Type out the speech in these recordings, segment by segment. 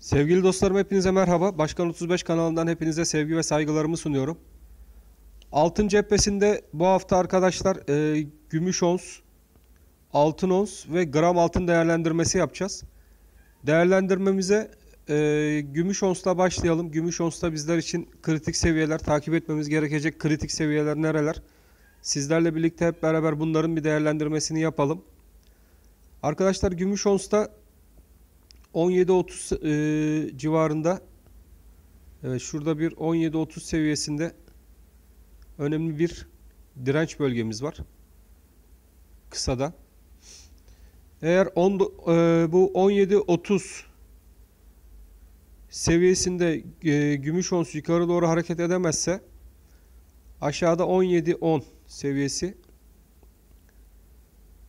Sevgili dostlarım hepinize merhaba. Başkan 35 kanalından hepinize sevgi ve saygılarımı sunuyorum. Altın cephesinde bu hafta arkadaşlar e, gümüş ons, altın ons ve gram altın değerlendirmesi yapacağız. Değerlendirmemize e, gümüş onsla başlayalım. Gümüş onsla bizler için kritik seviyeler, takip etmemiz gerekecek kritik seviyeler nereler? Sizlerle birlikte hep beraber bunların bir değerlendirmesini yapalım. Arkadaşlar gümüş onsta 17.30 e, civarında evet, şurada bir 17.30 seviyesinde önemli bir direnç bölgemiz var. Kısada. Eğer on, e, bu 17.30 seviyesinde e, gümüş ons yukarı doğru hareket edemezse aşağıda 17.10 seviyesi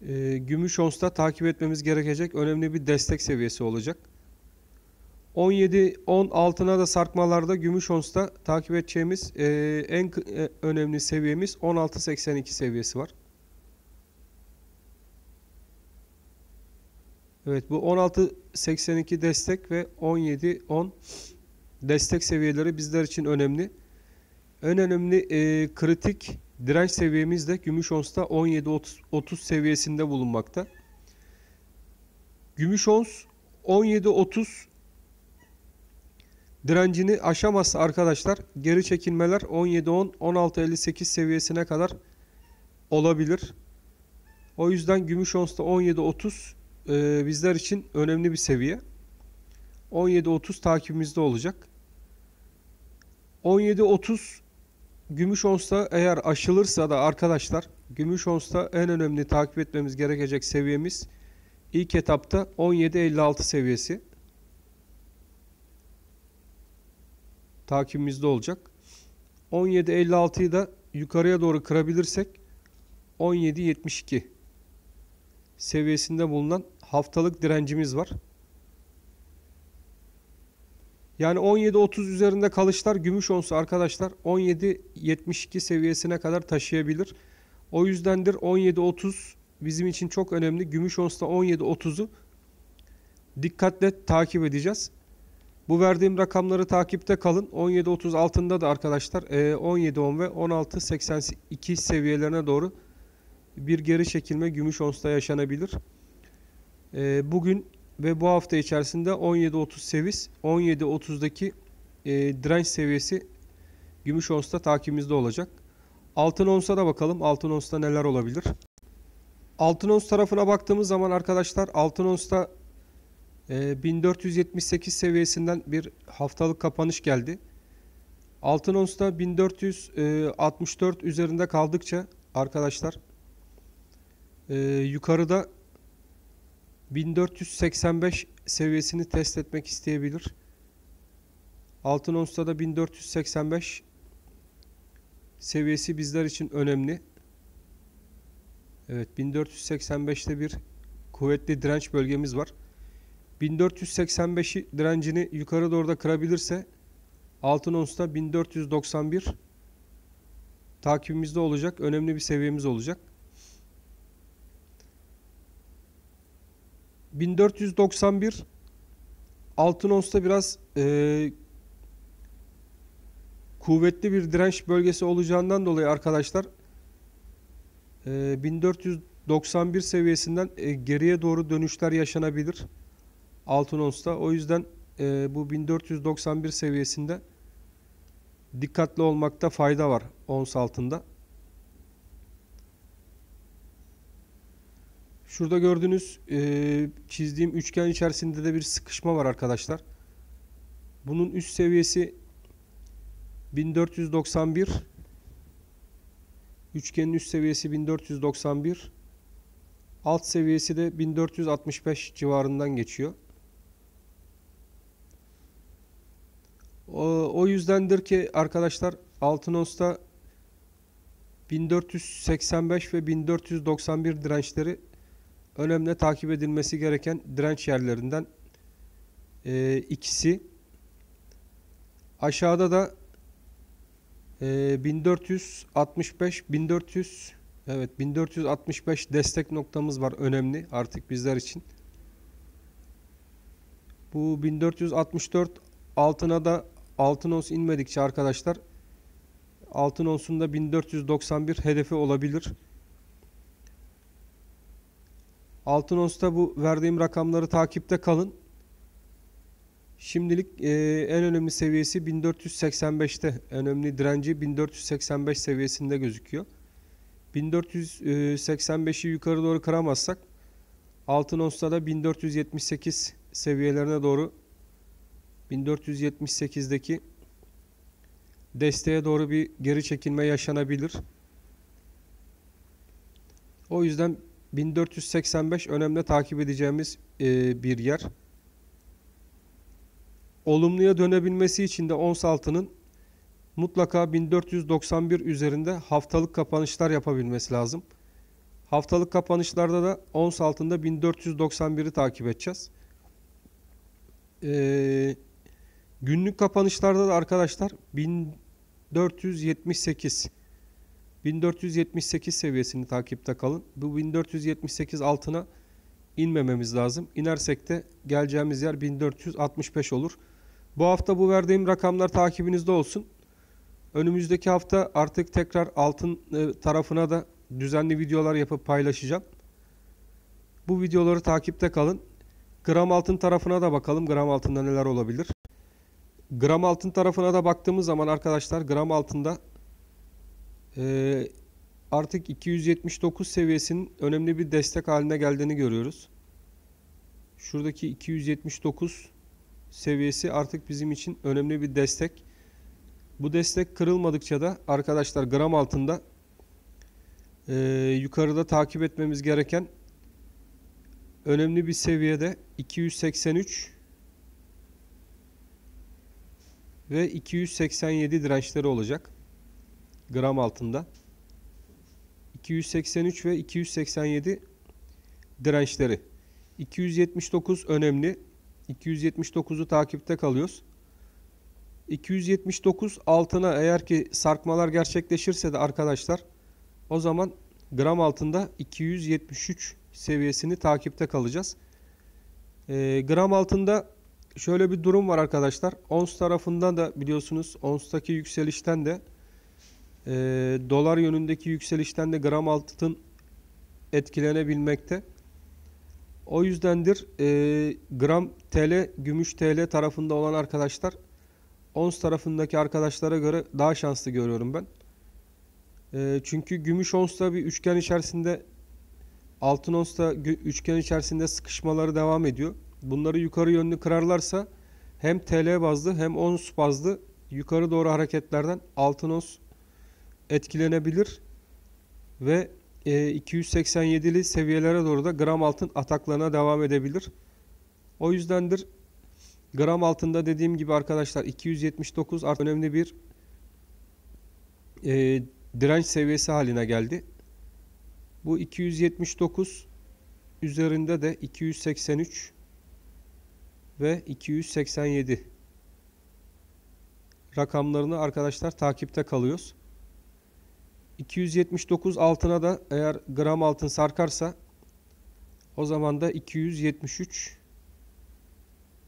e, ee, Gümüşons'ta takip etmemiz gerekecek önemli bir destek seviyesi olacak. 17 10 altına da sarkmalarda gümüş Gümüşons'ta takip edeceğimiz e, en e, önemli seviyemiz 16.82 seviyesi var. Evet bu 16.82 destek ve 17, 10 destek seviyeleri bizler için önemli. En önemli e, kritik Direnç seviyemiz de gümüş onsta 17.30 seviyesinde bulunmakta. Gümüş ons 17.30 direncini aşamazsa arkadaşlar geri çekilmeler 17.10 16.58 seviyesine kadar olabilir. O yüzden gümüş onsta 17.30 e, bizler için önemli bir seviye. 17.30 takibimizde olacak. 17.30 Gümüş onsta eğer aşılırsa da arkadaşlar gümüş onsta en önemli takip etmemiz gerekecek seviyemiz ilk etapta 17.56 seviyesi. Takibimizde olacak. 17.56'yı da yukarıya doğru kırabilirsek 17.72 seviyesinde bulunan haftalık direncimiz var. Yani 17-30 üzerinde kalışlar gümüş onsu arkadaşlar 17-72 seviyesine kadar taşıyabilir. O yüzdendir 17-30 bizim için çok önemli. Gümüş onsta 17-30'u dikkatle takip edeceğiz. Bu verdiğim rakamları takipte kalın. 17-30 altında da arkadaşlar 17-10 e, ve 16-82 seviyelerine doğru bir geri çekilme gümüş onsta yaşanabilir. E, bugün ve bu hafta içerisinde 17.30 seviyesi 17.30'daki e, direnç seviyesi gümüş onsta takibimizde olacak. Altın onsa da bakalım. Altın onsta neler olabilir? Altın ons tarafına baktığımız zaman arkadaşlar altın onsta e, 1478 seviyesinden bir haftalık kapanış geldi. Altın onsta 1464 e, üzerinde kaldıkça arkadaşlar e, yukarıda 1485 seviyesini test etmek isteyebilir. Altın onsta da 1485 seviyesi bizler için önemli. Evet 1485'te bir kuvvetli direnç bölgemiz var. 1485'i direncini yukarı doğru da kırabilirse altın onsta 1491 takibimizde olacak. Önemli bir seviyemiz olacak. 1491 altın onsta biraz e, kuvvetli bir direnç bölgesi olacağından dolayı arkadaşlar e, 1491 seviyesinden e, geriye doğru dönüşler yaşanabilir altın onsta. O yüzden e, bu 1491 seviyesinde dikkatli olmakta fayda var ons altında. Şurada gördüğünüz e, çizdiğim üçgen içerisinde de bir sıkışma var arkadaşlar. Bunun üst seviyesi 1491. Üçgenin üst seviyesi 1491. Alt seviyesi de 1465 civarından geçiyor. O, o yüzdendir ki arkadaşlar altın Altınos'ta 1485 ve 1491 dirençleri önemli takip edilmesi gereken direnç yerlerinden e, ikisi. Aşağıda da e, 1465 1400 evet 1465 destek noktamız var önemli artık bizler için. Bu 1464 altına da altın ons inmedikçe arkadaşlar altın onsunda 1491 hedefi olabilir. Altın Ons'ta bu verdiğim rakamları takipte kalın. Şimdilik e, en önemli seviyesi 1485'te. Önemli direnci 1485 seviyesinde gözüküyor. 1485'i yukarı doğru kıramazsak altın onsta da 1478 seviyelerine doğru 1478'deki desteğe doğru bir geri çekilme yaşanabilir. O yüzden 1485 önemli takip edeceğimiz e, bir yer. Olumluya dönebilmesi için de ons altının mutlaka 1491 üzerinde haftalık kapanışlar yapabilmesi lazım. Haftalık kapanışlarda da ons altında 1491'i takip edeceğiz. Ee, günlük kapanışlarda da arkadaşlar 1478 1478 seviyesini takipte kalın. Bu 1478 altına inmememiz lazım. İnersek de geleceğimiz yer 1465 olur. Bu hafta bu verdiğim rakamlar takibinizde olsun. Önümüzdeki hafta artık tekrar altın e, tarafına da düzenli videolar yapıp paylaşacağım. Bu videoları takipte kalın. Gram altın tarafına da bakalım. Gram altında neler olabilir? Gram altın tarafına da baktığımız zaman arkadaşlar gram altında ee, artık 279 seviyesinin önemli bir destek haline geldiğini görüyoruz. Şuradaki 279 seviyesi artık bizim için önemli bir destek. Bu destek kırılmadıkça da arkadaşlar gram altında e, yukarıda takip etmemiz gereken önemli bir seviyede 283 ve 287 dirençleri olacak gram altında. 283 ve 287 dirençleri. 279 önemli. 279'u takipte kalıyoruz. 279 altına eğer ki sarkmalar gerçekleşirse de arkadaşlar o zaman gram altında 273 seviyesini takipte kalacağız. E, gram altında şöyle bir durum var arkadaşlar. Ons tarafından da biliyorsunuz ons'taki yükselişten de e, dolar yönündeki yükselişten de gram altın etkilenebilmekte. O yüzdendir e, gram TL, gümüş TL tarafında olan arkadaşlar ons tarafındaki arkadaşlara göre daha şanslı görüyorum ben. E, çünkü gümüş onsla bir üçgen içerisinde altın onsla üçgen içerisinde sıkışmaları devam ediyor. Bunları yukarı yönlü kırarlarsa hem TL bazlı hem ons bazlı yukarı doğru hareketlerden altın ons etkilenebilir ve 287'li e, seviyelere doğru da gram altın ataklarına devam edebilir. O yüzdendir gram altında dediğim gibi arkadaşlar 279 artık önemli bir e, direnç seviyesi haline geldi. Bu 279 üzerinde de 283 ve 287 rakamlarını arkadaşlar takipte kalıyoruz. 279 altına da eğer gram altın sarkarsa o zaman da 273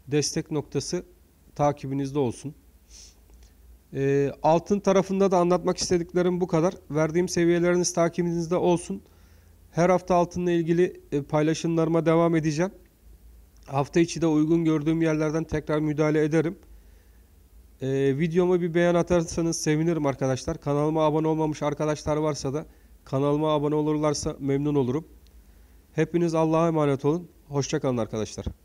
destek noktası takibinizde olsun. E, altın tarafında da anlatmak istediklerim bu kadar. Verdiğim seviyeleriniz takibinizde olsun. Her hafta altınla ilgili e, paylaşımlarıma devam edeceğim. Hafta içi de uygun gördüğüm yerlerden tekrar müdahale ederim. Ee, videoma bir beğen atarsanız sevinirim arkadaşlar. Kanalıma abone olmamış arkadaşlar varsa da kanalıma abone olurlarsa memnun olurum. Hepiniz Allah'a emanet olun. Hoşçakalın arkadaşlar.